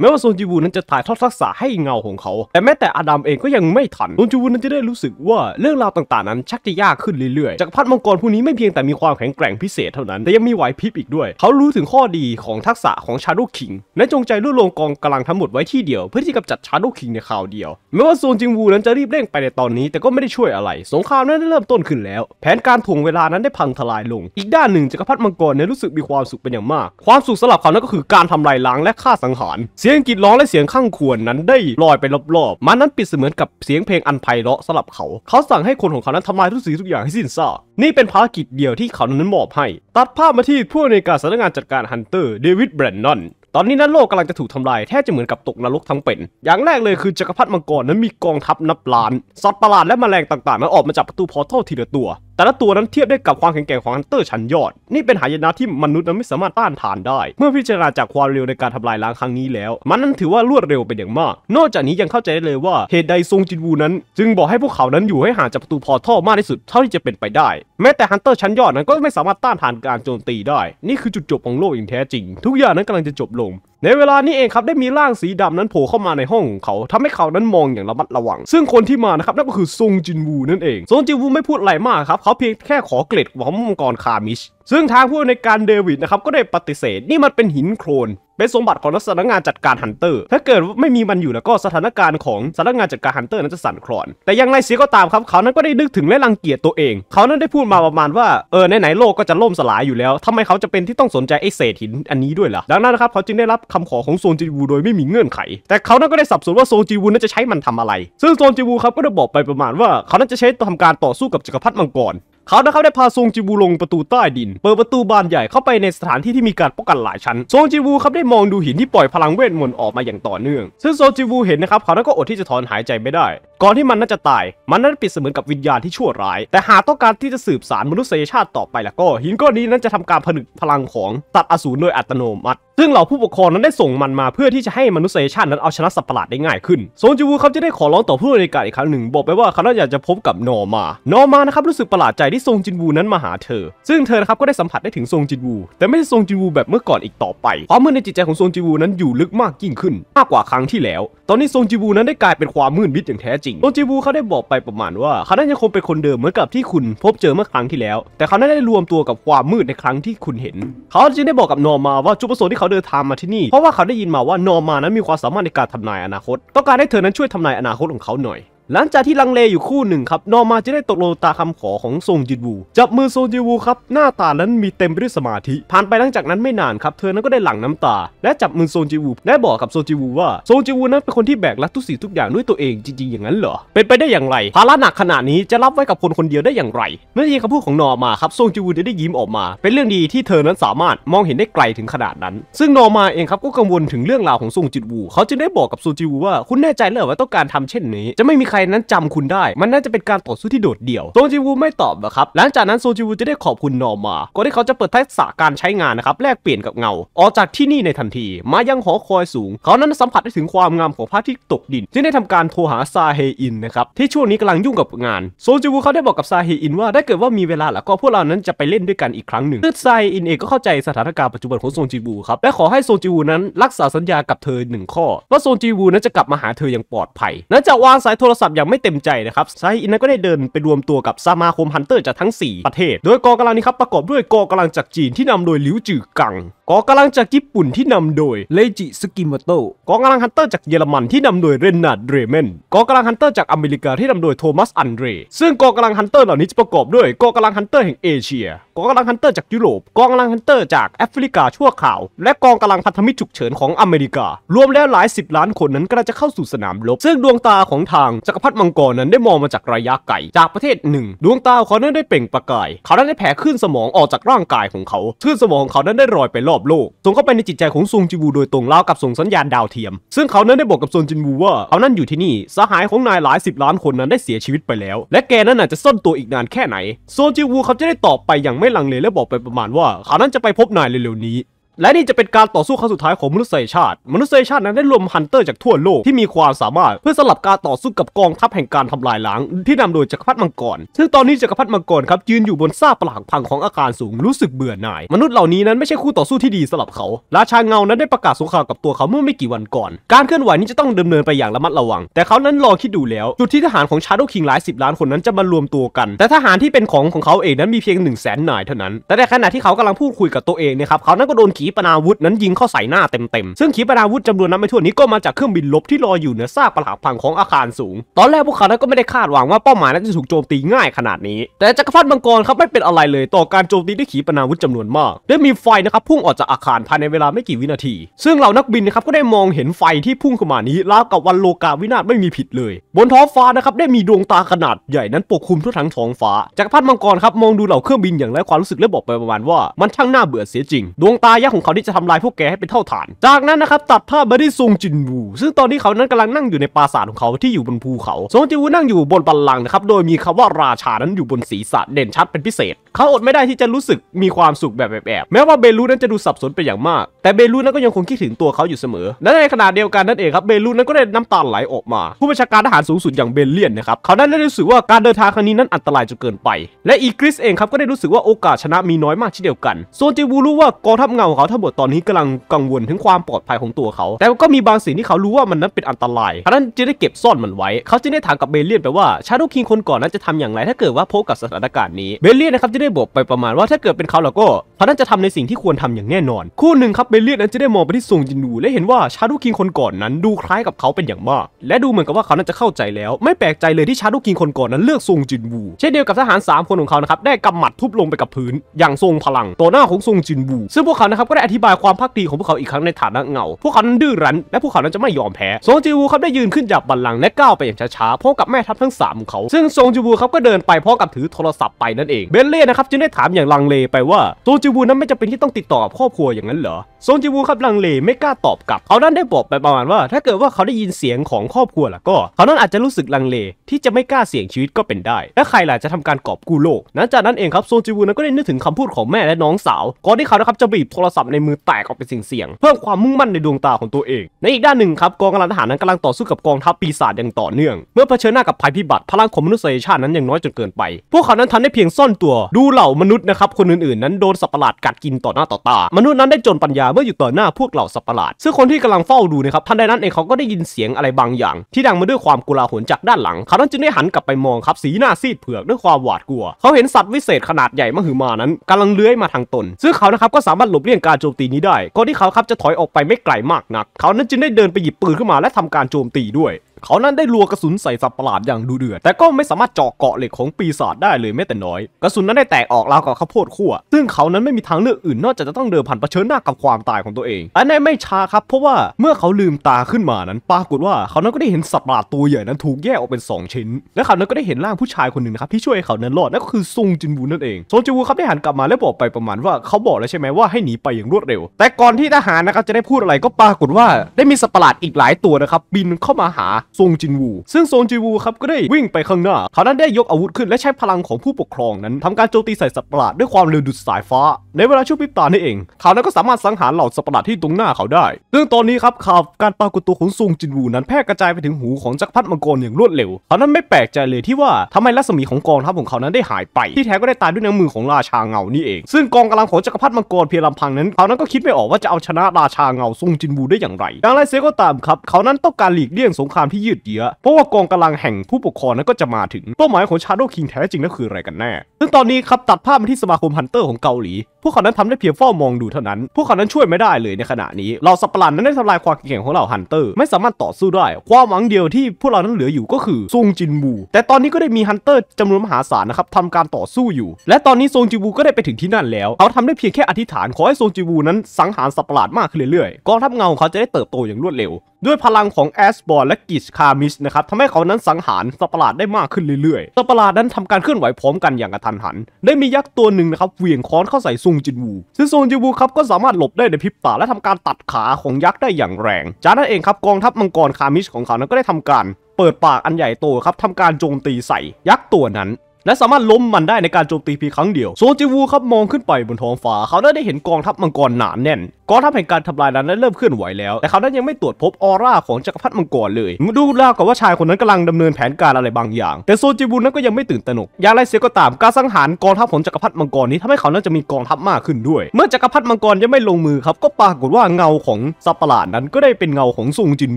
แม้ว่าซงจิวูนั้นจะถ่ายทอดทักษะให้เงาของเขา แต่แม้แต่อดัมเองก็ยังไม่ทันซงจิวูนั้นจะได้รู้สึกว่าเรื่องราวต่างๆนั้นชักจะยากขึ้นเรื่อยๆ จากพัดมังกรผู้นี้ไม่เพียงแต่มีความแข็งแกร่งพิเศษเท่านั้น แต่ยังมีไหวพริบอีกด้วย เขารู้ถึงข้อดีของทักษะของชาโดคิงและจงใจรวบรวมกองกำลังทั้งหมดไว้ที่เดียว เพื่อที่จะจัดชาโดคิงในคราวเดียวแม้ว่าซงจิวูนั้นจะรีบเร่งไปในตอนนี้ แต่ก็ไม่ได้ช่วยอะไร สงครามนั้นได้เริ่มต้นขึ้นแล้ว แผนการถ่วงเวลานั้นได้พังทลายลง อีกด้านหนึ่งจักรพรรดิมังกรเนี่ยรู้สึกมีความสุขเป็นอย่างมาก ความสุขสำหรับเขานั้นก็คือการทำลายล้างและฆ่าสังหารสียงกรีดร้องและเสียงข้างควรนั้นได้ลอยไปรอบๆ มันนั้นปิดเสมือนกับเสียงเพลงอันไพเราะสำหรับเขา เขาสั่งให้คนของเขานั้นทำลายทุกสิ่งทุกอย่างให้สิ้นซาก นี่เป็นภารกิจเดียวที่เขานั้นมอบให้ ตัดภาพมาที่ผู้ในการสำนักงานจัดการฮันเตอร์เดวิดแบรนนอน ตอนนี้นั้นโลกกำลังจะถูกทำลายแทบจะเหมือนกับตกนรกทั้งเป็น อย่างแรกเลยคือจักรพรรดิมังกรนั้นมีกองทัพนับล้าน สัตว์ประหลาดและแมลงต่างๆนั้นออกมาจากประตูพอร์ทัลทีละตัวแต่ละตัวนั้นเทียบได้กับความแข็งแกร่งของฮันเตอร์ชั้นยอด นี่เป็นหายนะที่มนุษย์นั้นไม่สามารถต้านทานได้ เมื่อพิจารณาจากความเร็วในการทำลายล้างครั้งนี้แล้ว มันนั้นถือว่ารวดเร็วเป็นอย่างมาก นอกจากนี้ยังเข้าใจได้เลยว่าเหตุใดซงจินวูนั้นจึงบอกให้พวกเขานั้นอยู่ให้ห่างจากประตูพอท่อมากที่สุดเท่าที่จะเป็นไปได้แม้แต่ฮันเตอร์ชั้นยอดนั้นก็ไม่สามารถต้านทานการโจมตีได้นี่คือจุดจบของโลกอย่างแท้จริง ทุกอย่างนั้นกำลังจะจบลงในเวลานี้เองครับ ได้มีร่างสีดำนั้นโผล่เข้ามาในห้องของ เขาทำให้เขานั้นมองอย่างระมัดระวัง ซึ่งคนที่มานะครับ นั่นก็คือซงจินวูนั่นเองซงจินวูไม่พูดอะไรมากครับ เขาเพียงแค่ขอเกล็ดของมังกรคามิช ซึ่งทางผู้ในการเดวิดนะครับ ก็ได้ปฏิเสธนี่มันเป็นหินโคลนเป็นสมบัติของสถานงานจัดการฮันเตอร์ ถ้าเกิดไม่มีมันอยู่แล้วก็สถานการณ์ของสถานงานจัดการฮันเตอร์นั้นจะสั่นคลอน แต่อย่างไรเสียก็ตามครับ เขานั้นก็ได้นึกถึงและรังเกียจตัวเอง เขานั้นได้พูดมาประมาณว่า เออไหนๆโลกก็จะล่มสลายอยู่แล้ว ทำไมเขาจะเป็นที่ต้องสนใจ ไอ้เศษ หินอันนี้ด้วยล่ะ ดังนั้นนะครับเขาจึงได้รับคำขอของโซนจีวูโดยไม่มีเงื่อนไข แต่เขานั้นก็ได้สับสนว่าโซนจีวูนั้นจะใช้มันทำอะไร ซึ่งโซนจีวูครับก็ได้บอกไปประมาณว่าเขานั้นจะใช้ทำการต่อสู้กับจักรพรรดิมังกรเขานะครับได้พาซงจิบูลงประตูใต้ดิน เปิดประตูบานใหญ่เข้าไปในสถานที่ที่มีการป้องกันหลายชั้นซงจิบูครับได้มองดูหินที่ปล่อยพลังเวทมนต์ออกมาอย่างต่อเนื่อง ซึ่งซงจิบูเห็นนะครับเขานั้นก็อดที่จะถอนหายใจไม่ได้ ก่อนที่มันน่าจะตายมันนั้นปิดเสมือนกับวิญญาณที่ชั่วร้าย แต่หากต้องการที่จะสืบสารมนุษยชาติต่อไปแล้วก็หินก้อนนี้นั้นจะทำการผนึกพลังของตัดอสูรโดยอัตโนมัติซึ่งเหล่าผู้ปกครองนั้นได้ส่งมันมาเพื่อที่จะให้มนุษยชาตินั้นเอาชนะสัตว์ประหลาดได้ง่ายขึ้นโซนจูวูเขาจะได้ขอร้องต่อผู้บริการอีกครั้งหนึ่ง บอกไปว่าเขาต้องอยากจะพบกับนอมานอมานะครับรู้สึกประหลาดใจที่ทรงจินวูนั้นมาหาเธอ ซึ่งเธอครับก็ได้สัมผัสได้ถึงทรงจินวูแต่ไม่ใช่ทรงจินวูแบบเมื่อก่อนอีกต่อไปความมืดในจิตใจของทรงจินวูนั้นอยู่ลึกมากยิ่งขึ้น มากกว่าครั้งที่แล้ว ตอนนี้ทรงจินวูนั้นได้กลายเป็นความมืดมิดอย่างแท้จริงทรงจินวูเขาได้บอกไปประมาณว่าเขาได้ยังคงเป็นคนเดิมเหมือนกับที่คุณพบเจอเมื่อครั้งที่แล้ว แต่เขาได้รวมตัวกับความมืดในครั้งที่คุณเห็นเขาจึงได้บอกกับนอมาว่าจุดประสงค์ที่เเขาเดินทางมาที่นี่ เพราะว่าเขาได้ยินมาว่า นอร์มานั้นมีความสามารถในการทำนายอนาคต ต้องการให้เธอนั้นช่วยทำนายอนาคตของเขาหน่อยหลังจากที่ลังเลอยู่คู่หนึ่งครับนอมาจะได้ตกลงตาคำขอของซงจินวู จับมือซงจินวูครับหน้าตานั้นมีเต็มไปด้วยสมาธิ ผ่านไปหลังจากนั้นไม่นานครับ เธอนั้นก็ได้หลั่งน้ำตา และจับมือซงจินวูและบอกกับซงจินวูว่าซงจินวูนั้นเป็นคนที่แบกรับทุกสิ่งทุกอย่างด้วยตัวเองจริงๆอย่างนั้นเหรอ เป็นไปได้อย่างไร ภาระหนักขนาดนี้จะรับไว้กับคนคนเดียวได้อย่างไร เมื่อยินคำพูดของนอมาครับซงจินวูได้ยิ้มออกมา เป็นเรื่องดีที่เธอนั้นสามารถมองเห็นได้ไกลถึงขนาดนั้น ซึ่งนอมาเองครับก็กังวลถึงเรื่องราวของซงจินวู เขาจึงได้บอกกับซงจินวูว่าคุณแน่ใจเหรอว่าต้องการทำเช่นนี้ จะไม่มีรนั้นจำคุณได้มันน่าจะเป็นการต่อสู้ที่โดดเดี่ยวโซจิวูไม่ตอบนะครับหลังจากนั้นโซจิวูจะได้ขอบคุณนอมาก่อนที่เขาจะเปิดทักษะการใช้งานนะครับแลกเปลี่ยนกับเงา ออกจากที่นี่ในทันที มายังหอคอยสูง เขานั้นสัมผัสได้ถึงความงามของพระที่ตกดินจึงได้ทำการโทรหาซาเฮอินนะครับที่ช่วงนี้กำลังยุ่งกับงานโซจิวูเขาได้บอกกับซาเฮอินว่าได้เกิดว่ามีเวลาแล้วก็พวกเรานั้นจะไปเล่นด้วยกันอีกครั้งหนึ่งซึ่งซาเฮอินเองก็เข้าใจสถานการณ์ปัจจุบันของโซจิวูครับและขอให้โซจิวูนั้นรักษาสัญญากับเธอหนึ่งข้อว่าโซจิวูนั้นจะกลับมาหาเธออย่างปลอดภัยหลังจากวางสายโทรศัพท์อย่างไม่เต็มใจนะครับไซอินนั้นก็ได้เดินไปรวมตัวกับสมาคมฮันเตอร์จากทั้ง 4 ประเทศ โดยกองกำลังนี้ครับ ประกอบด้วยกองกำลังจากจีนที่นำโดยหลิวจือกังกองกำลังจากญี่ปุ่นที่นำโดยเลจิสกิมโตะกองกำลังฮันเตอร์จากเยอรมันที่นำโดยเรนนาร์ดเรเมน กองกำลังฮันเตอร์จากอเมริกาที่นำโดยโทมัสอันเดรซึ่งกองกำลังฮันเตอร์เหล่านี้จะประกอบด้วยกองกำลังฮันเตอร์แห่งเอเชีย กองกำลังฮันเตอร์จากยุโรป กองกำลังฮันเตอร์จากแอฟริกาชั่วข่าว และกองกำลังพันธมิตรฉุกเฉินของอเมริกา รวมแล้วหลายสิบล้านคนนั้นกำลังจะเข้าสู่สนามรบ ซึ่งดวงตาของทางจักรพรรดิมังกรนั้นได้มองมาจากระยะไกล จากประเทศหนึ่ง ดวงตาเขานั้นได้เปล่งประกายเขานั้นได้แผ่ขึ้นสมองออกจากร่างกายของเขาขึ้นสมองของเขานั้นได้ลอยไปรอบอบโลกส่งเข้าไปในจิตใจของซงจินวู โดยตรงเล่ากับส่งสัญญาณดาวเทียม ซึ่งเขานั้นได้บอกกับซงจินวูว่าเขานั้นอยู่ที่นี่สหายของนายหลายสิบล้านคนนั้นได้เสียชีวิตไปแล้ว และแกนั้นอาจจะซ่อนตัวอีกนานแค่ไหน ซงจินวู เขาจะได้ตอบไปอย่างไม่ลังเลและบอกไปประมาณว่าเขานั้นจะไปพบนายเร็วๆนี้และนี่จะเป็นการต่อสู้ครั้งสุดท้ายของมนุษยชาติมนุษยชาตินั้นได้รวมฮันเตอร์จากทั่วโลกที่มีความสามารถ เพื่อสลับการต่อสู้กับกองทัพแห่งการทำลายล้าง ที่นำโดยจักรพรรดิมังกรซึ่งตอนนี้จักรพรรดิมังกรครับยืนอยู่บนซากปรักพังของอาคารสูงรู้สึกเบื่อหน่าย มนุษย์เหล่านี้นั้นไม่ใช่คู่ต่อสู้ที่ดีสำหรับเขา ราชาเงา นั้นได้ประกาศสงครามกับตัวเขาเมื่อไม่กี่วันก่อน การเคลื่อนไหวนี้จะต้องดำเนินไปอย่างระมัดระวัง แต่เขานั้นลองคิดดูแล้ว จุดที่ทหารของชาโดวคิงหลายสิบล้านคนนั้นจะมารวมตัวกัน แต่ทหารที่เป็นของของเขาเองนั้นมีเพียง1นึ่งแสนนายเท่านั้น แต่ในขณะที่เขากำลังพูดคุยกับตัวเองนะครับเขานั้นก็โดนเีขีปนาวุธ นั้นยิงเข้าใส่หน้าเต็มๆ ซึ่งขีปนาวุธจำนวนนับไม่ถ้วนนี้ก็มาจากเครื่องบินลบที่ลอยอยู่เหนือซากปรักพังของอาคารสูง ตอนแรกพวกเขาก็ไม่ได้คาดหวังว่าเป้าหมายนั้นจะถูกโจมตีง่ายขนาดนี้ แต่จักรพรรดิมังกรครับไม่เป็นอะไรเลยต่อการโจมตีด้วยขีปนาวุธจำนวนมากได้มีไฟนะครับพุ่งออกจากอาคารภายในเวลาไม่กี่วินาที ซึ่งเหล่านักบินนะครับก็ได้มองเห็นไฟที่พุ่งเข้ามานี้ราวกับวันโลกาวินาศไม่มีผิดเลย บนท้องฟ้านะครับได้มีดวงตาขนาดใหญ่ นั้นปกคลุมทั่วทั้งท้องฟ้าจักรพรรดิมังกรครับมองดูเหล่าเครื่องบินอย่างไร้ความรู้สึกและบอกไปประมาณว่ามันช่างน่าเบื่อเสียจริง ดวงตายักของเขาที่จะทำลายพวกแกให้เป็นเท่าฐาน จากนั้นนะครับ ตัดภาพมาที่ซงจินวูซึ่งตอนนี้เขานั้นกำลังนั่งอยู่ ในปราสาทของเขาที่อยู่บนภูเขาซงจินวูนั่งอยู่บนบัลลังก์นะครับโดยมีคำว่าราชา นั้นอยู่บนศีรษะเด่นชัดเป็นพิเศษ เขาอดไม่ได้ที่จะรู้สึกมีความสุขแบบแอบๆแม้ว่าเบลูนั้นจะดูสับสนไปอย่างมาก แต่เบลูนั้นก็ยังคงคิดถึงตัวเขาอยู่เสมอ และในขณะเดียวกันนั่นเองครับเบลูนั้นก็ได้น้ำตาไหลออกมา ผู้บัญชาการทหารสูงสุดอย่างเบลเลียนนะครับเขาได้รู้สึกว่าการเดินทางครั้งนี้นั้นอันตรายจนเกินไป และอีกริสเองครับก็ได้รู้สึกว่าโอกาสชนะมีน้อยมากเช่นเดียวกันโซนจิวูรู้ว่ากองทัพเงาของเาทั้งหมดตอนนี้กำลังกังวลถึงความปลอดภัยของตัวเขา แต่ก็มีบางสิ่งที่เขารู้ว่ามันนั้นเป็นอันตราย เพราะนั้นจึงได้เก็บซ่อนมันไว้ เขาจึงได้ถามกับเบลเลียนไปว่า ชาโดคิงคนก่อนนั้นจะทำอย่างไร ถ้าเกิดว่าพบกับสถานการณ์นี้ เบลเลียนนะครับจะได้บอกไปประมาณว่าถ้าเกิดเป็นเขาเราก็เพราะนั้นจะทำในสิ่งที่ควรทำอย่างแน่นอน คู่หนึ่งครับเบลเลียนนั้นจะได้มองไปที่ซงจินูและเห็นว่าชาโดคิงคนก่อนนั้นดูคล้ายกับเขาเป็นอย่างมาก และดูเหมือนกับว่าเขานั้นจะเข้าใจแล้ว ไม่แปลกใจเลยที่ชาโดคิงคนก่อนนั้นเลือกซงจินวูเช่นเดียวกับทหาร3คนของเขานะครับได้กำหมัดทุบลงไปกับพื้น อย่างทรงพลังต่อหน้าของซงจินวูซึ่งพวกเขานะครับได้อธิบายความภักดีของพวกเขาอีกครั้งในฐานะเงา พวกเขานั้นดื้อรั้นและพวกเขานั้นจะไม่ยอมแพ้ซงจิวูครับได้ยืนขึ้นจากบัลลังก์และก้าวไปอย่างช้าๆพร้อมกับแม่ทัพทั้ง3ของเขา ซึ่งซงจิวูครับก็เดินไปพร้อมกับถือโทรศัพท์ไปนั่นเองเบนเล่นะครับจึงได้ถามอย่างลังเลไปว่าซงจิวูนั้นไม่จำเป็นที่ต้องติดต่อครอบครัวอย่างนั้นเหรอซงจิวูครับลังเลไม่กล้าตอบกลับเขานั้นได้บอกไปประมาณว่า ถ้าเกิดว่าเขาได้ยินเสียงของครอบครัวล่ะก็เขานั้นอาจจะรู้สึกลังเลที่จะไม่กล้าเสี่ยงชีวิตก็เป็นได้ และใครล่ะจะทำการกอบกู้โลกนั้นจากนั้นเองครับซงจิวูนั้นก็ได้นึกถึงคำพูดของแม่และน้องสาวก่อนที่เขานะครับจะบีบโทรศัับในมือแตกออกเป็นเสี่ยง เพิ่มความมุ่งมั่นในดวงตาของตัวเอง ในอีกด้านหนึ่งครับกองกำลังทหารนั้นกำลังต่อสู้กับกองทัพปีศาจอย่างต่อเนื่องเมื่อเผชิญหน้ากับภัยพิบัติพลังของมนุษยชาตินั้นยังน้อย จนเกินไป พวกเขานั้นทันได้เพียงซ่อนตัว ดูเหล่ามนุษย์นะครับคนอื่นๆ นั้นโดนสัตว์ประหลาดกัดกินต่อหน้าต่อตามนุษย์นั้นได้จนปัญญาเมื่ออยู่ต่อหน้าพวกเหล่าสัตว์ประหลาด ซึ่งคนที่กำลังเฝ้าดูนะครับท่านใดนั้นเองเขาก็ได้ยินเสียงอะไรบางอย่าง ที่ดังมาด้วยความกลาหลจากด้านหลัง เขานั้นจึงได้หันกลับไปมองครับสีหน้าซีดเผือกด้วยความหวาดกลัว เขาเห็นสัตว์วิเศษขนาดใหญ่มหึมานั้นกำลังเลื้อยมาทางตน ซึ่งเขานะครับก็สามารถหลบเลี่ยงกการโจมตีนี้ได้ก่อนที่เขาครับจะถอยออกไปไม่ไกลมากนัก เขานั้นจึงได้เดินไปหยิบปืนขึ้นมาและทำการโจมตีด้วยเขานั้นได้ลัวกระสุนใส่สัตว์ประหลาดอย่างดูเดือดแต่ก็ไม่สามารถเจาะเกาะเหล็กของปีศาจได้เลยแม้แต่น้อย กระสุนนั้นได้แตกออกราวกับข้าวโพดขั่ว ซึ่งเขานั้นไม่มีทางเลือกอื่นนอกจากจะต้องเดินผ่านเผชิญหน้ากับความตายของตัวเองอันนี้ไม่ช้าครับเพราะว่าเมื่อเขาลืมตาขึ้นมานั้น ปรากฏว่าเขานั้นก็ได้เห็นสัตว์ประหลาดตัวใหญ่นั้นถูกแยกออกเป็น2ชิ้นและเขานั้นก็ได้เห็นร่างผู้ชายคนหนึ่งครับที่ช่วยเขานั้นรอดนั่นก็คือซงจินวูนั่นเองซงจินวูครับได้หันกลับมาและบอกไปประมาณว่าเขาบอกแล้วใช่ไหมว่าให้หนีไปอย่างรวดเร็ว แต่ก่อนที่ทหารนะครับจะได้พูดอะไรก็ปรากฏว่า ได้มีสัตว์ประหลาดอีกหลายตัวนะครับบินเข้ามาหาซงจินวู ซึ่งซงจินวูครับก็ได้วิ่งไปข้างหน้า เขานั้นได้ยกอาวุธขึ้นและใช้พลังของผู้ปกครองนั้นทำการโจมตีใส่สัตว์ประหลาดด้วยความเร็วดุดสายฟ้า ในเวลาชั่วพริบตานี่เอง เขานั้นก็สามารถสังหารเหล่าสัตว์ประหลาดที่ตรงหน้าเขาได้ ซึ่งตอนนี้ครับข่าวการปรากฏตัวของซงจินวูนั้นแพร่กระจายไปถึงหูของจักรพรรดิมังกรอย่างรวดเร็ว เขานั้นไม่แปลกใจเลยที่ว่าทำไมรัศมีของกองทัพของเขา นั้นได้หายไป ที่แท้ก็ได้ตายด้วยน้ำมือของราชาเงา นี่เอง ซึ่งกองกำลังของจักรพรรดิมังกรเพียงลำพังนั้น เขานั้นก็คิดไม่ออกว่าจะเอาชนะราชาเงาซงจินวูได้อย่างไรอย่างไรเสียก็ตามครับเขานั้นต้องการหลีกเลี่ยงสงครามที่ยืดเยื้อเพราะว่ากองกำลังแห่งผู้ปกครองนั้นก็จะมาถึงเป้าหมายของชาโดว์คิงแท้จริงนั่นคืออะไรกันแน่ ซึ่งตอนนี้ครับตัดภาพมาที่สมาคมฮันเตอร์ของเกาหลีพวกเขานั้นทำได้เพียงเฝ้ามองดูเท่านั้น พวกเขานั้นช่วยไม่ได้เลยในขณะนี้ เราสัปหลานนั้นได้ทำลายความเก่งของเราฮันเตอร์ ไม่สามารถต่อสู้ได้ ความหวังเดียวที่พวกเรานั้นเหลืออยู่ก็คือซงจินบูแต่ตอนนี้ก็ได้มีฮันเตอร์จำนวนมหาศาลนะครับทำการต่อสู้อยู่ และตอนนี้ซงจินบูก็ได้ไปถึงที่นั่นแล้ว เขาทำได้เพียงแค่อธิษฐานขอให้ซงจินบูนั้นสังหารสัปหลาดมากขึ้นเรื่อยๆ กองทัพเงาเขาจะได้เติบโตอย่างรวดเร็ว ด้วยพลังของแอสบอร์และกิชคามิสนะครับทำให้เขานั้นสังหารสัปหลาดได้มากขึ้นเรื่อยๆสัปหลาดนั้นทำการเคลื่อนไหวพร้อมกันอย่างกระทันหันได้มียักษ์ตัวหนึ่งนะครับเหวี่ยงค้อนเข้าใส่ซุงงจินวูซึ่งซงจินวูครับก็สามารถหลบได้ในพริบตาและทำการตัดขาของยักษ์ได้อย่างแรง จากนั้นเองครับกองทัพมังกรคามิชของเขานั้นก็ได้ทำการ เปิดปากอันใหญ่โตครับทำการโจมตีใส่ ยักษ์ตัวนั้น และสามารถล้มมันได้ในการโจมตีเพียงครั้งเดียวโซจิวูครับมองขึ้นไปบนท้องฟ้าเขาได้เห็นกองทัพมังกรหนานแน่นกองทัพแห่งการทำลายนั้นได้เริ่มเคลื่อนไหวแล้ว แต่เขานั้นยังไม่ตรวจพบออร่าของจักรพรรดิมังกรเลยดูแล้วกับว่าชายคนนั้นกำลังดำเนินแผนการอะไรบางอย่าง แต่โซจิบุนนั้นก็ยังไม่ตื่นตระหนกอย่างไรเสียก็ตามการสังหารกองทัพของจักรพรรดิมังกรนี้ทำให้เขานั้นจะมีกองทัพมากขึ้นด้วย เมื่อจักรพรรดิมังกรยังไม่ลงมือครับก็ปรากฏว่าเงาของซาปลาดนั้นก็ได้เป็นเงาของซงจิน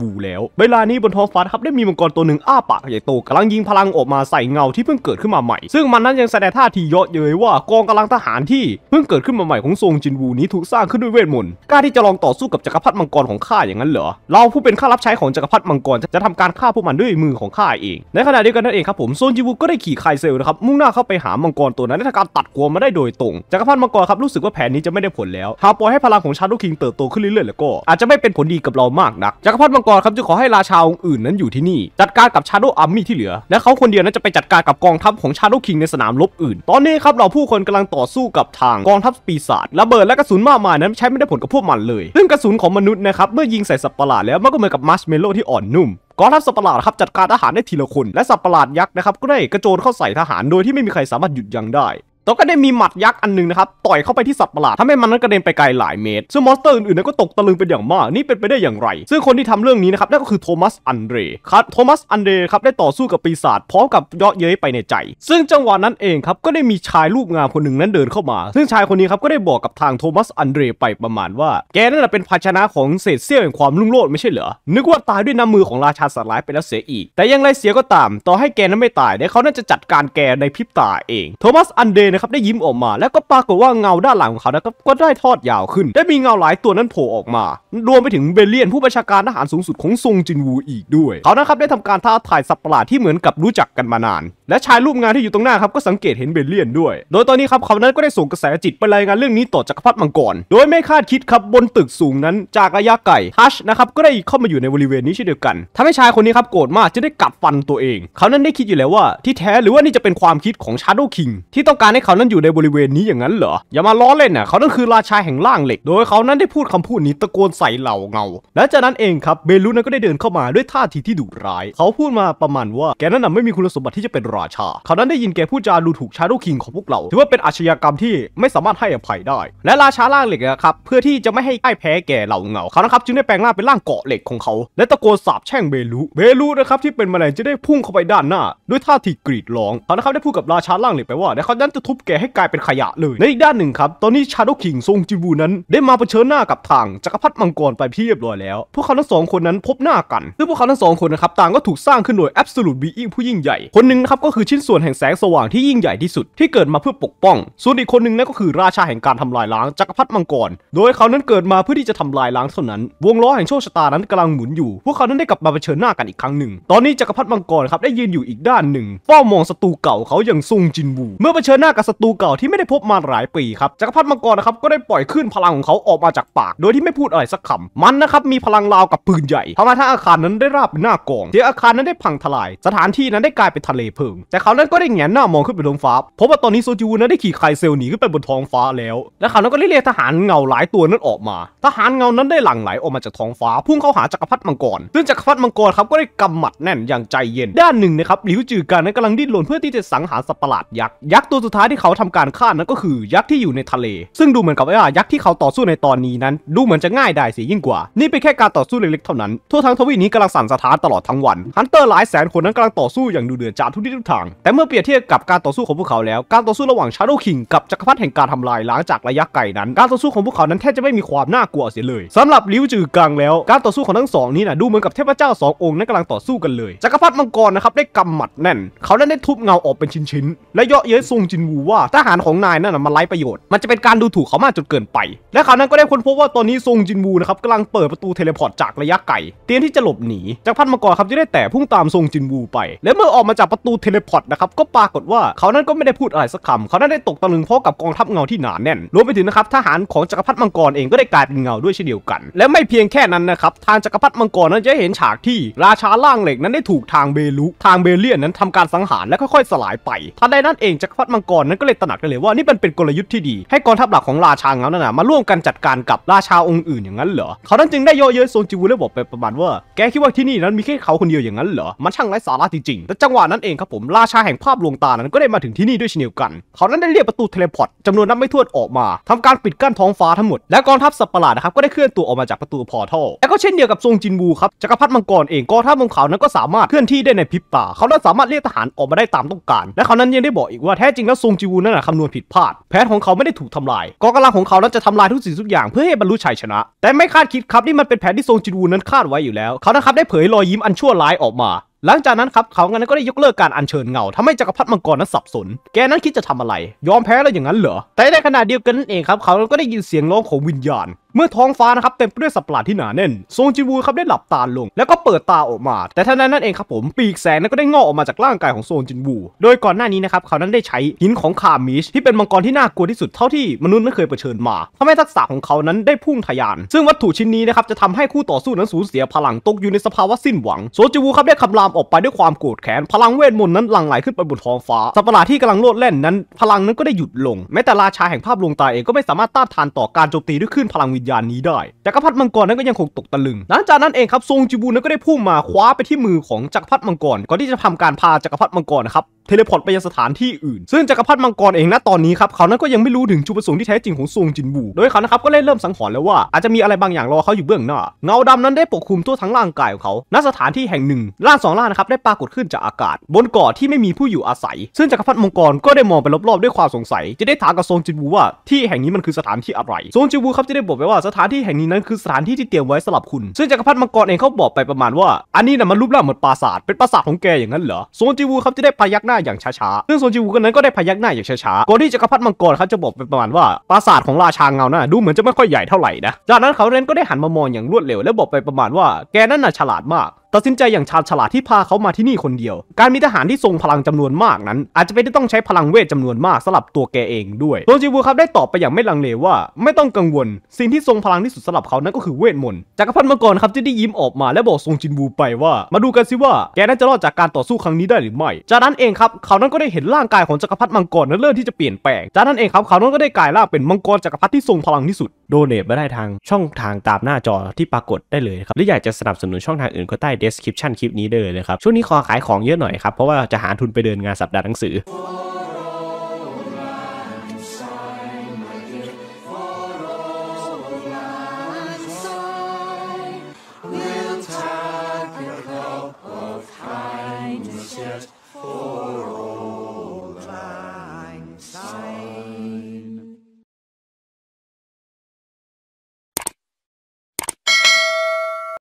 บูแล้ว เวลานี้บนท้องฟ้าครับได้มีมังกรตัวหนึ่งอ้าปากใหญ่โตกำลังยิงพลังออกมาใส่เงาที่เพิ่งเกิดขึ้นมาใหม่ ซึ่งมันนั้นยังแสดงท่าทีเยอะเย้ยว่ากองกำลังทหารที่เพิ่งเกิดขึ้นมาใหม่ของซงจินบูนี้ถูกสร้างขึ้นด้วยเวทมนตกล้าที่จะลองต่อสู้กับจักรพรรดิมังกรของข้าอย่างนั้นเหรอเราผู้เป็นข้ารับใช้ของจักรพรรดิมังกรจะทำการฆ่าพวกมันด้วยมือของข้าเอง ในขณะเดียวกันนั่นเองครับผมโซนจิวุก็ได้ขี่ไคเซลนะครับมุ่งหน้าเข้าไปหามังกรตัวนั้นในทางการตัดกัวมาได้โดยตรงจักรพรรดิมังกรครับรู้สึกว่าแผนนี้จะไม่ได้ผลแล้วหากปล่อยให้พลังของชาโดคิงเติบโตขึ้นเรื่อยๆแล้วก็อาจจะไม่เป็นผลดีกับเรามากนักจักรพรรดิมังกรครับจึงขอให้ราชาองค์อื่นนั้นอยู่ที่นี่จัดการกับชาโดอาร์มี่ที่เหลือและเขาคนเดียวนั้นจะไปจัดการกับกองทัพของชาลูคิงในสนามรบอื่น ตอนนี้ครับเราผู้คนกำลังต่อสู้กับทางกองทัพปีศาจระเบิดและกระสุนมากมายนั้นใช้ไม่ได้ผลกับพวกมันเลยเรื่องกระสุนของมนุษย์นะครับ เมื่อยิงใส่สัตว์ประหลาดแล้ว มันก็เหมือนกับมัชเมลโล่ที่อ่อนนุ่มกองทัพสัตว์ประหลาดครับ จัดการทหารได้ทีละคน และสัตว์ประหลาดยักษ์นะครับ ก็ได้กระโจนเข้าใส่ทหารโดยที่ไม่มีใครสามารถหยุดยั้งได้แต่ก็ได้มีหมัดยักษ์อันหนึ่งนะครับ ต่อยเข้าไปที่สัตว์ประหลาดทำให้มันนั้นกระเด็นไปไกลหลายเมตรซึ่งมอนสเตอร์อื่นๆก็ตกตะลึงเป็นอย่างมากนี่เป็นไปได้อย่างไร ซึ่งคนที่ทำเรื่องนี้นะครับ นั่นก็คือโทมัสอันเดรครับโทมัสอันเดรครับได้ต่อสู้กับปีศาจพร้อมกับยอะเย้ยไปในใจ ซึ่งจังหวะนั้นเองครับ ก็ได้มีชายรูปงามคนหนึ่งนั้นเดินเข้ามา ซึ่งชายคนนี้ครับก็ได้บอกกับทางโทมัสอันเดรไปประมาณว่า แกนั่นแหละเป็นภาชนะของเศษเสี้ยวแห่งความรุ่งโรจน์ไม่ใช่เหรอนึกว่าตายด้วยน้ำมือของราชาสัตว์ร้ายไปแล้วเสียอีกแต่ยังไรเสียก็ตาม ต่อให้แกนั้นไม่ตาย๋ยวเขาน่าจะจัดการแกในพริบตาเองโทมัสอันเดรนะครับได้ยิ้มออกมา แล้วก็ปรากฏว่าเงาด้านหลังของเขานะครับก็ได้ทอดยาวขึ้น ได้มีเงาหลายตัวนั้นโผล่ออกมา รวมไปถึงเบเลียนผู้บระชาการทหารสูงสุดของซงจินวูอีกด้วย เขานะครับได้ทำการท้าทายสัตว์ประหลาดที่เหมือนกับรู้จักกันมานาน และชายรูปงานที่อยู่ตรงหน้าครับก็สังเกตเห็นเบเลียนด้วย โดยตอนนี้ครับเขานั้นก็ได้ส่งกระแสจิตไปรายงานเรื่องนี้ต่อจักรพรรดิมังกรโดยไม่คาดคิดครับบนตึกสูงนั้น จากระยะไกลฮัชนะครับก็ได้เข้ามาอยู่ในบริเวณนี้เช่นเดียวกันทำให้ชายคนนี้ครับโกรธมากจะได้กลับฟันตัวเอง เขานั้นได้คิดอยู่แล้วว่าที่แท้หรือว่านี่จะเป็นความคิดของชาร์โดคิงที่ต้องการใเขานั้นอยู่ในบริเวณนี้อย่างนั้นเหรอ อย่ามาล้อเล่นนะเขานั้นคือราชาแห่งล่างเหล็ก โดยเขานั้นได้พูดคำพูดนี้ ตะโกนใส่เหล่าเงา และจากนั้นเองครับเบลูนั้นก็ได้เดินเข้ามาด้วยท่าทีที่ดุร้าย เขาพูดมาประมาณว่าแกนั้นน่ะไม่มีคุณสมบัติที่จะเป็นราชา เขานั้นได้ยินแกพูดจาดูถูกชาโดคิงของพวกเรา ถือว่าเป็นอาชญากรรมที่ไม่สามารถให้อภัยได้ และราชาล่างเหล็กนะครับเพื่อที่จะไม่ให้ไอ้แพ้แก่เหล่าเงาเขานะครับจึงได้แปลงร่างเป็นร่างเกาะเหล็กของเขาและตะโกนสาบแช่งเบลู เบลูนะครับที่เป็นแมลงจะได้พุ่งเข้าไปด้านหน้า ด้วยท่าทีกรีดร้อง เขานะครับได้พูดกับราชาล่างเหล็กไปว่าเ๋ยวเขาจะทุบแกให้กลายเป็นขยะเลย ในอีกด้านหนึ่งครับ ตอนนี้ชาโดว์คิงซงจิวูนั้นได้มาเผชิญหน้ากับทาง จักรพรรดิมังกรไปเพียบเลอยแล้ว พวกเขาทั้งสองคนนั้นพบหน้ากัน ซึ่งพวกเขาทั้งสองคนนะครับ ต่างก็ถูกสร้างขึ้นโดยแอบสูลูดบีอิงผู้ยิ่งใหญ่ คนหนึ่งนะครับก็คือชิ้นส่วนแห่งแสงสว่างที่ยิ่งใหญ่ที่สุดที่เกิดมาเพื่อปกป้อง ส่วนอีกคนหนึ่งนั่นก็คือราชาแห่งการทำลายล้างจักรพรรดิมังกร โดยเขานั้นเกิดมาเพื่อที่จะทำลายล้างเท่านั้น วงล้อแห่งโชคชะตานั้นกำลังหมุนอยู่ พวกเขานั้นได้กลับมาเผชิญหน้ากันอีกครั้งหนึ่งตอนนี้จักรพรรดิมังกรครับได้ยืนอยู่อีกด้านหนึ่งเฝ้ามองศัตรูเก่าเขาอย่างซุงจินวู เมื่อเผชิญหน้ากัศัตรูเก่า ที่ไม่ได้พบมาหลายปีครับจักรพรรดิมังกรนะครับ ก็ได้ปล่อยขึ้นพลังของเขาออกมาจากปาก โดยที่ไม่พูดอะไรสักคำ มันนะครับมีพลังราวกับปืนใหญ่ทำให้ทั้งอาคารนั้นได้ราบหน้ากองที่อาคารนั้นได้พังทลาย สถานที่นั้นได้กลายเป็นทะเลเพลิงแต่เขานั้นก็ได้แงนหน้ามองขึ้นไปบนฟ้าพบว่าตอนนี้โซจูนั้นได้ขี่ไคเซลหนีขึ้นไปบนท้องฟ้าแล้วและเขานั้นก็ได้เรียกทหารเงาหลายตัวนั้นออกมา ทหารเงานั้นได้หลั่งไหลออกมาจากท้องฟ้าพุ่งเข้าหาจักรพรรดิมังกรซึ่งจักรพรรดิมังกรครับก็ได้กำหมัดแน่นอย่างใจเย็นด้านหนึ่งนะครับหลิวจือกานนั้นกำลังดิ้นรนเพื่อที่จะสังหารสัตว์ประหลาดยักษ์ยักษ์ตัวสุดท้ายที่เขาทำการฆ่านั้นก็คือยักษ์ที่อยู่ในทะเล ซึ่งดูเหมือนกับว่ายักษ์ที่เขาต่อสู้ในตอนนี้นั้นดูเหมือนจะง่ายได้เสียยิ่งกว่านี่เป็นแค่การต่อสู้เล็กๆ เท่านั้นทั่วทั้งทวีนี้กำลังสั่นสะท้านตลอดทั้งวันฮันเตอร์หลายแสนคนนั้นกำลังต่อสู้อย่างดูเดือดจากทุกทิศทุกทาง แต่เมื่อเปรียบเทียบกับการต่อสู้ของพวกเขาแล้วการต่อสู้ระหว่างชาโลคิงกับจักรพรรดิแห่งการทำลายล้างจากระยะไกลนั้น การต่อสู้ของพวกเขานั้นแทบจะไม่มีความน่ากลัวเสียเลยสำหรับลิวจือกังแล้ว การต่อสู้ของทั้งสอง นี้นะดูเหมือนกับเทพเจ้าสององค์นั้นกำลังต่อสู้กันเลยจักรพรรดิมังกรนะครับได้กำหมัดแน่น เขานั้นได้ทุบเงาออกเป็นชิ้นๆและเยาะเย้ยซงจินวูว่าทหารของนายนั่นนะมันไร้ประโยชน์ มันจะเป็นการดูถูกเขามากจนเกินไป และเขานั้นก็ได้ค้นพบว่าตอนนี้ซงจินวูนะครับกำลังเปิดประตูเทเลพอร์ตจากระยะไกลเตรียมที่จะหลบหนี จากพันมังกรครับที่ได้แต่พุ่งตามซงจินวูไป และเมื่อออกมาจากประตูเทเลพอร์ตนะครับก็ปรากฏว่าเขานั้นก็ไม่ได้พูดอะไรสักคำเขานั้นได้ตกตะลึงเพราะกับกองทัพเงาที่หนานแน่นรวมไปถึงนะครับทหารของจักรพรรดิมังกรเองก็ได้กลายเป็นเงาด้วยเช่นเดียวกัน และไม่เพียงแค่นั้นนะครับทางจักรพรรดิมังกรนั้นจะเห็นฉากที่ ราชาล่างเหล็กนั้นได้ถูกทางเบลุทางเบเลียนนั้นทำการสังหารและค่อยๆ สลายไปทันใดนั้นเองจักรพรรดิมังกรนั้นก็เลยตระหนักได้เลยว่านี่มันเป็นกลยุทธ์ที่ดีให้กองทัพหลักของราชาเงานี่นนะมาร่วมกันจัดการกับราชาองค์อื่นอย่างนั้นเหรอเขานั้นจึงได้เยอะเยะโซงจิวและบอกไปประมาณว่า แกคิดว่าที่นี่นั้นมีแค่เขาคนเดียวอย่างนั้นเหรอมันช่างไร้สาระจริงๆและจังหวะนั้นเองครับผมราชาแห่งภาพลวงตานั้นก็ได้มาถึงที่นี่ด้วยเช่นเดียวกัน เขานั้นได้เรียกประตูเทเลพอร์ตจำนวนนับไม่ถ้วนออกมา ทำการปิดกั้นท้องฟ้าทั้งหมดและกองทัพสัปหลาดนะครับก็ได้เคลื่อนตัวออกมาจากประตูพอร์ทัลแลวก็เช่นเดียวกับรงจินบูครับจักรพรรดิมังกรเองกองทัพของเขานั้นก็สามารถเคลื่อนที่ได้ในพริบตาเขานั้นสามารถเรียกทหารออกมาได้ตามต้องการและเขานั้นยังได้บอกอีกว่าแท้จริงแล้วซงงจิวูนั่นละคำนวณผิดพลาด แผนของเขาไม่ได้ถูกทำลาย กองกำลังของเขานั้นจะทำลายทุกสิ่งทุกอย่างเพื่อให้บรรลุชัยชนะ แต่ไม่คาดคิดครับนี่มันเป็นแผนที่ทรงจิวูนั้นคาดไว้อยู่แล้วเขานะครับได้เผยรอยยิ้มอันชั่วร้ายออกมา หลังจากนั้นครับเขางั้นก็ได้ยกเลิกการอัญเชิญเงาทำให้จักรพรรดิมังกรนั้นสับสน แกนั้นคิดจะทำอะไร ยอมแพ้แล้วอย่างนั้นเหรอ แต่ในขณะเดียวกันนั่นเองครับเขาก็ได้ยินเสียงร้องของวิญญาณเมื่อท้องฟ้านะครับเต็มไปด้วย สัตว์ประหลาดที่หนาแน่นซงจินวูครับได้หลับตาลง แล้วก็เปิดตาออกมา แต่ทันใดนั้นเองครับผม ปีกแสงนั้นก็ได้งอกออกมาจากร่างกายของโซงจินวู โดยก่อนหน้านี้นะครับเขานั้นได้ใช้หินของคามิชที่เป็นมังกรที่น่ากลัวที่สุดเท่าที่มนุษย์นั้นเคยเผชิญมาทำให้ทักษะของเขานั้นได้พุ่งทะยาน ซึ่งวัตถุชิ้นนี้นะครับจะทำให้คู่ต่อสู้นั้นสูญเสียพลังตกอยู่ในสภาวะสิ้นหวังโซจิวูครับได้คำรามออกไปด้วยความโกรธแค้นพลังเวทมนต์นั้นหลั่งไหลขึ้นไปบนท้องฟ้าสัตว์ประหลาดที่กำลังโลดแล่นนั้นพลังนั้นก็ได้หยุดลงแม้แต่ราชาแห่งภาพลวงตาเองก็ไม่สามารถต้านทานต่อการโจมตีด้วยคลื่นพลังวิญาณนี้ได้จกักรพรรดิมังกรนั้นก็ยังคงตกตะลึง หลังจากนั้นเองครับทรงจิบูนั้นก็ได้พุ่งมาคว้าไปที่มือของจักรพรรดิมังกรก่อนที่จะทำการพาจักรพรรดิมังกรนะครับเทเลพอร์ตไปยังสถานที่อื่น ซึ่งจักรพรรดิมังกรเองนะตอนนี้ครับเขานั้นก็ยังไม่รู้ถึงจุดประสงค์ที่แท้จริงของทรงจินบูโดยเขานะครับก็เลยเริ่มสังหรณ์แล้วว่าอาจจะมีอะไรบางอย่างรอเขาอยู่เบื้องหน้า เงาดำนั้นได้ปกคลุมทั่วทั้งร่างกายของเขา ณ สถานที่แห่งหนึ่งล่าสองล่านะครับได้ปรากฏขึ้นจากอากาศ บนเกาะที่ไม่มีผู้อยู่อาศัย ซึ่งจักรพรรดิมังกรก็ได้มองไปรอบๆด้วยความสงสัยจะได้ถามกับรงจินบูว่าที่แห่งนี้มันคือสถานที่อะไรรงจินบูครับจะได้บอกไปวาสถานที่แห่งนี้นั้นคือสถานที่ที่เตรียมไว้สำหรับคุณ ซึ่งจักรพรรดิมังกรเองเขาบอกไปประมาณว่า อันนี้นะมันรูปร่างเหมือนปราสาท เป็นปราสาทของแกอย่างนั้นเหรอโซนจิวูครับจะได้พยักหน้าอย่างช้าๆ ซึ่งโซนจิวูคนนั้นก็ได้พยักหน้าอย่างช้าๆ ก่อนที่จักรพรรดิมังกรครับจะบอกไปประมาณว่า ปราสาทของราชาเงาหน้าดูเหมือนจะไม่ค่อยใหญ่เท่าไหร่นะ จากนั้นเขาเรนก็ได้หันมามองอย่างรวดเร็วและบอกไปประมาณว่า แกนั้นน่ะฉลาดมากตัดสินใจอย่างชาญฉลาดที่พาเขามาที่นี่คนเดียว การมีทหารที่ทรงพลังจำนวนมากนั้นอาจจะเป็นที่ต้องใช้พลังเวทจานวนมากสลับตัวแกเองด้วยโดจิวูครับได้ตอบไปอย่างไม่ลังเลว่า ไม่ต้องกังวล สิ่งที่ทรงพลังที่สุดสลับเขานั้นก็คือเวทมนต์จักรพรรดิมังกรครับที่ได้ยิ้มออกมาและบอกทรงจินวูไปว่า มาดูกันสิว่าแกนั้นจะรอดจากการต่อสู้ครั้งนี้ได้หรือไม่ จากนั้นเองครับ เขานั้นก็ได้เห็นร่างกายของจักรพรรดิมังกรนั้นเริ่มที่จะเปลี่ยนแปลง จากนั้นเองครับเขานั้นก็ได้กลายร่างเป็นมังกรจักรพรรดิที่ทรงพลังที่สุดโดเนทมาได้ทางช่องทางตามหน้าจอที่ปรากฏได้เลยครับและออยากจะสนับสนุนช่องทางอื่นก็ใต้ description คลิปนี้เด้เลยนะครับช่วงนี้ขอขายของเยอะหน่อยครับเพราะว่าจะหาทุนไปเดินงานสัปดาห์หนังสือ